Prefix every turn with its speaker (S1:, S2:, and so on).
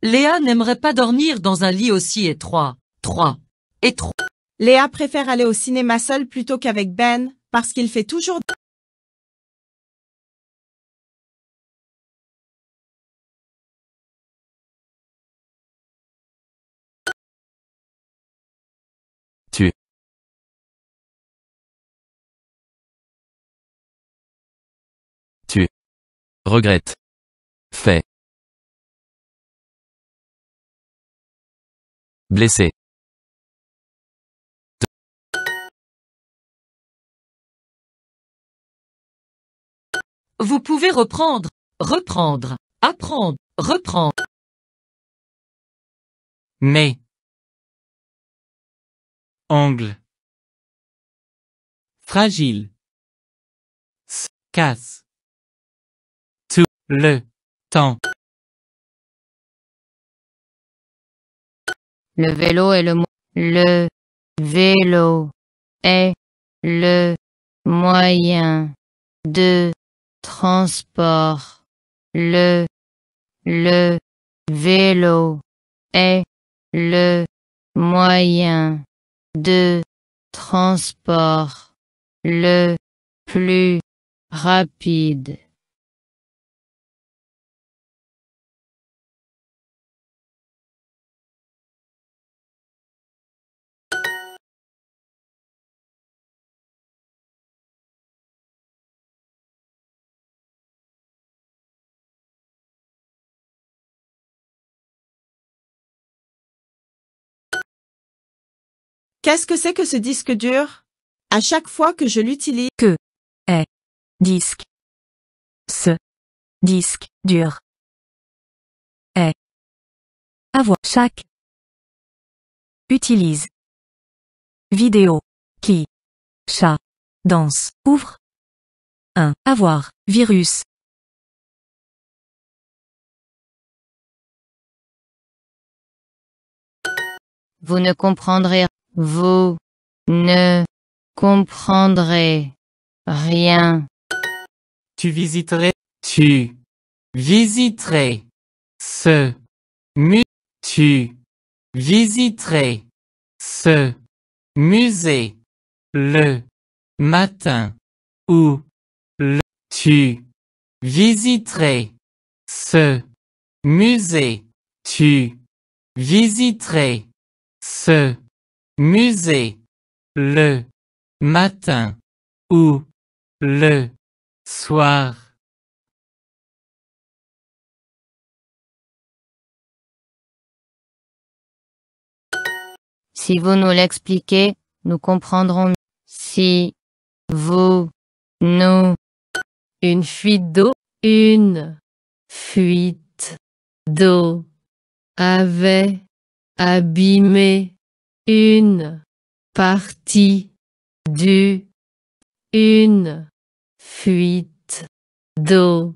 S1: Léa n'aimerait pas dormir dans un lit aussi étroit. Et Étroit. Léa préfère aller au cinéma seule plutôt qu'avec Ben, parce qu'il fait toujours...
S2: Tu. Tu. Regrette. Fait. Blessé. Vous pouvez reprendre, reprendre, apprendre, reprendre. Mais. Angle. Fragile. se casse. Tout le temps. Le vélo est le le
S1: vélo est le moyen de transport. Le le vélo est le moyen de transport le plus
S2: rapide. Qu'est-ce que c'est que ce disque dur À chaque fois que je l'utilise, que est disque ce disque dur est avoir chaque utilise vidéo qui chat danse ouvre un avoir virus Vous ne comprendrez vous
S1: ne comprendrez rien.
S3: Tu visiterais, tu visiterais ce mu, tu visiterais ce musée le matin ou le tu visiterais ce musée tu visiterais ce musée, le matin ou le
S2: soir. Si vous nous l'expliquez,
S1: nous comprendrons. Si vous nous une fuite d'eau, une fuite d'eau avait abîmé une partie du une fuite
S2: d'eau